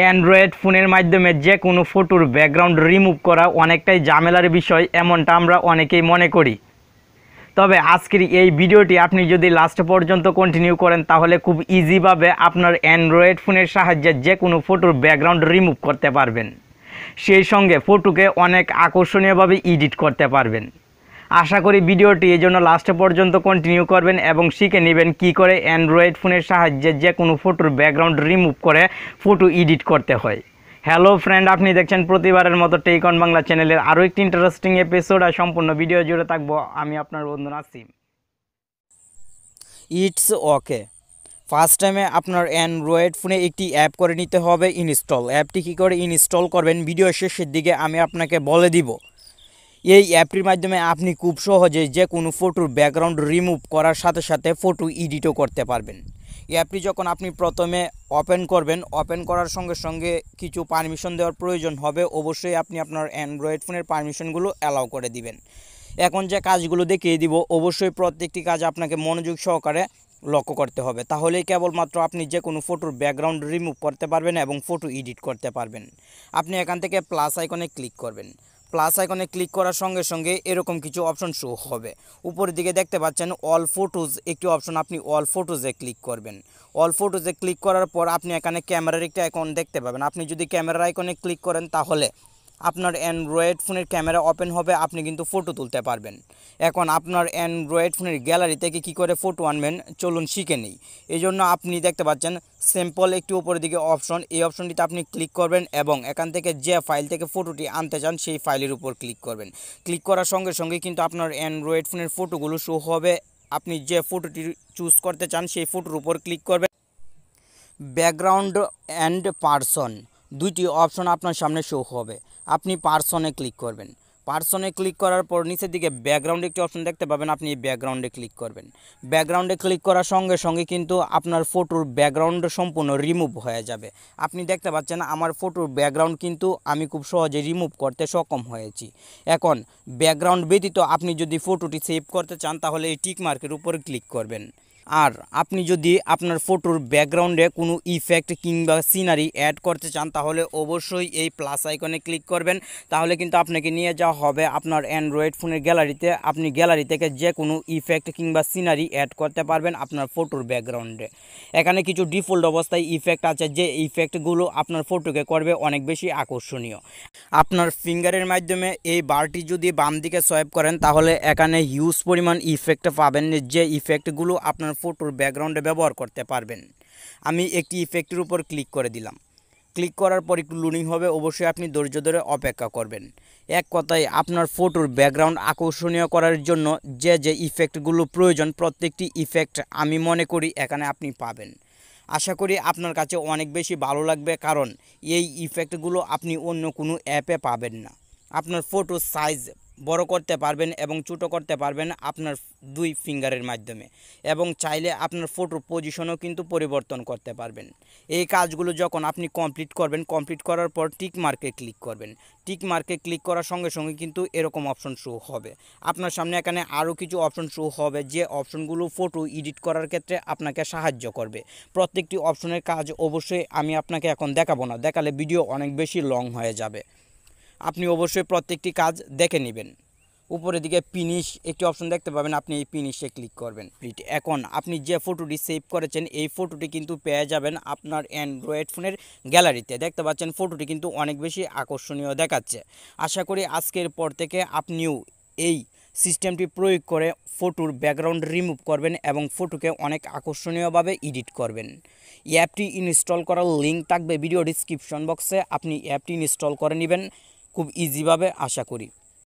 Android ফোনের মাধ্যমে যে কোনো ফটোর ব্যাকগ্রাউন্ড রিমুভ করা অনেকটাই ঝামেলার বিষয় এমনটা আমরা অনেকেই মনে করি তবে আজকের এই ভিডিওটি আপনি যদি লাস্ট পর্যন্ত কন্টিনিউ করেন তাহলে খুব ইজিভাবে আপনার অ্যান্ড্রয়েড ফোনের সাহায্যে যে কোনো ফটোর ব্যাকগ্রাউন্ড রিমুভ করতে পারবেন সেই সঙ্গে ফটোকে অনেক আকর্ষণীয়ভাবে এডিট করতে পারবেন আশা করি ভিডিওটি এই জন্য লাস্ট পর্যন্ত কন্টিনিউ করবেন এবং শিখে নেবেন কি করে অ্যান্ড্রয়েড ফোনের সাহায্যে যে কোনো ফটোর ব্যাকগ্রাউন্ড রিমুভ করে ফটো এডিট করতে হয় হ্যালো ফ্রেন্ড আপনি দেখছেন প্রতিবারের মতো টেকন বাংলা চ্যানেলের আরও একটি ইন্টারেস্টিং এপিসোড আর সম্পূর্ণ ভিডিও জুড়ে থাকবো আমি আপনার বন্ধু নাসিম ইটস ওকে ফার্স্ট টাইমে আপনার অ্যান্ড্রয়েড ফোনে একটি অ্যাপ করে নিতে হবে ইনস্টল অ্যাপটি কী করে ইনস্টল করবেন ভিডিও শেষের দিকে আমি আপনাকে বলে দিব এই অ্যাপটির মাধ্যমে আপনি খুব সহজে যে কোনো ফটোর ব্যাকগ্রাউন্ড রিমুভ করার সাথে সাথে ফটো এডিটও করতে পারবেন অ্যাপটি যখন আপনি প্রথমে ওপেন করবেন ওপেন করার সঙ্গে সঙ্গে কিছু পারমিশন দেওয়ার প্রয়োজন হবে অবশ্যই আপনি আপনার অ্যান্ড্রয়েড ফোনের পারমিশনগুলো অ্যালাউ করে দিবেন এখন যে কাজগুলো দেখিয়ে দিব অবশ্যই প্রত্যেকটি কাজ আপনাকে মনোযোগ সহকারে লক্ষ্য করতে হবে তাহলেই কেবলমাত্র আপনি যে কোনো ফটোর ব্যাকগ্রাউন্ড রিমুভ করতে পারবেন এবং ফটো এডিট করতে পারবেন আপনি এখান থেকে প্লাস আইকনে ক্লিক করবেন প্লাস আইকনে ক্লিক করার সঙ্গে সঙ্গে এরকম কিছু অপশন শো হবে উপরের দিকে দেখতে পাচ্ছেন অল ফোটোজ একটি অপশন আপনি অল ফোটোজে ক্লিক করবেন অল ফোটোজে ক্লিক করার পর আপনি এখানে ক্যামেরার একটি আইকন দেখতে পাবেন আপনি যদি ক্যামেরার আইকনে ক্লিক করেন তাহলে আপনার অ্যান্ড্রয়েড ফোনের ক্যামেরা ওপেন হবে আপনি কিন্তু ফটো তুলতে পারবেন এখন আপনার অ্যান্ড্রয়েড ফোনের গ্যালারি থেকে কি করে ফটো আনবেন চলুন শিখে নিই এই জন্য আপনি দেখতে পাচ্ছেন সিম্পল একটি উপরের দিকে অপশন এই অপশনটিতে আপনি ক্লিক করবেন এবং এখান থেকে যে ফাইল থেকে ফটোটি আনতে চান সেই ফাইলের উপর ক্লিক করবেন ক্লিক করার সঙ্গে সঙ্গে কিন্তু আপনার অ্যান্ড্রয়েড ফোনের ফটোগুলো শো হবে আপনি যে ফটোটি চুজ করতে চান সেই ফটোর উপর ক্লিক করবেন ব্যাকগ্রাউন্ড অ্যান্ড পারসন দুইটি অপশন আপনার সামনে শো হবে আপনি পার্সনে ক্লিক করবেন পার্সনে ক্লিক করার পর নিচের দিকে ব্যাকগ্রাউন্ডে একটি অপশন দেখতে পাবেন আপনি এই ব্যাকগ্রাউন্ডে ক্লিক করবেন ব্যাকগ্রাউন্ডে ক্লিক করার সঙ্গে সঙ্গে কিন্তু আপনার ফটোর ব্যাকগ্রাউন্ড সম্পূর্ণ রিমুভ হয়ে যাবে আপনি দেখতে পাচ্ছেন আমার ফটোর ব্যাকগ্রাউন্ড কিন্তু আমি খুব সহজে রিমুভ করতে সক্ষম হয়েছি এখন ব্যাকগ্রাউন্ড ব্যতীত আপনি যদি ফটোটি সেভ করতে চান তাহলে এই টিক মার্কের উপর ক্লিক করবেন আর আপনি যদি আপনার ফটোর ব্যাকগ্রাউন্ডে কোনো ইফেক্ট কিংবা সিনারি অ্যাড করতে চান তাহলে অবশ্যই এই প্লাস আইকনে ক্লিক করবেন তাহলে কিন্তু আপনাকে নিয়ে যাওয়া হবে আপনার অ্যান্ড্রয়েড ফোনের গ্যালারিতে আপনি গ্যালারি থেকে যে কোনো ইফেক্ট কিংবা সিনারি অ্যাড করতে পারবেন আপনার ফটোর ব্যাকগ্রাউন্ডে এখানে কিছু ডিফল্ট অবস্থায় ইফেক্ট আছে যে ইফেক্টগুলো আপনার ফটোকে করবে অনেক বেশি আকর্ষণীয় আপনার ফিঙ্গারের মাধ্যমে এই বারটি যদি বাম দিকে সোয়াইপ করেন তাহলে এখানে হিউজ পরিমাণ ইফেক্ট পাবেন যে ইফেক্টগুলো আপনার ফটোর ব্যাকগ্রাউন্ডে ব্যবহার করতে পারবেন আমি একটি ইফেক্টের উপর ক্লিক করে দিলাম ক্লিক করার পর একটু লুনিং হবে অবশ্যই আপনি ধৈর্য ধরে অপেক্ষা করবেন এক কথায় আপনার ফটোর ব্যাকগ্রাউন্ড আকর্ষণীয় করার জন্য যে যে ইফেক্টগুলো প্রয়োজন প্রত্যেকটি ইফেক্ট আমি মনে করি এখানে আপনি পাবেন আশা করি আপনার কাছে অনেক বেশি ভালো লাগবে কারণ এই ইফেক্টগুলো আপনি অন্য কোনো অ্যাপে পাবেন না আপনার ফটো সাইজ বড় করতে পারবেন এবং ছোটো করতে পারবেন আপনার দুই ফিঙ্গারের মাধ্যমে এবং চাইলে আপনার ফটোর পজিশনও কিন্তু পরিবর্তন করতে পারবেন এই কাজগুলো যখন আপনি কমপ্লিট করবেন কমপ্লিট করার পর টিক মার্কে ক্লিক করবেন টিক মার্কে ক্লিক করার সঙ্গে সঙ্গে কিন্তু এরকম অপশন শো হবে আপনার সামনে এখানে আরও কিছু অপশন শো হবে যে অপশনগুলো ফটো এডিট করার ক্ষেত্রে আপনাকে সাহায্য করবে প্রত্যেকটি অপশনের কাজ অবশ্যই আমি আপনাকে এখন দেখাবো না দেখালে ভিডিও অনেক বেশি লং হয়ে যাবে আপনি অবশ্যই প্রত্যেকটি কাজ দেখে নেবেন উপরের দিকে পিনিশ একটি অপশন দেখতে পাবেন আপনি এই পিনিশে ক্লিক করবেন এখন আপনি যে ফটোটি সেভ করেছেন এই ফটোটি কিন্তু পেয়ে যাবেন আপনার অ্যান্ড্রয়েড ফোনের গ্যালারিতে দেখতে পাচ্ছেন ফটোটি কিন্তু অনেক বেশি আকর্ষণীয় দেখাচ্ছে আশা করি আজকের পর থেকে আপনিও এই সিস্টেমটি প্রয়োগ করে ফটোর ব্যাকগ্রাউন্ড রিমুভ করবেন এবং ফটোকে অনেক আকর্ষণীয়ভাবে এডিট করবেন অ্যাপটি ইনস্টল করার লিঙ্ক থাকবে ভিডিও ডিসক্রিপশন বক্সে আপনি অ্যাপটি ইনস্টল করে নেবেন খুব ইজিভাবে আশা করি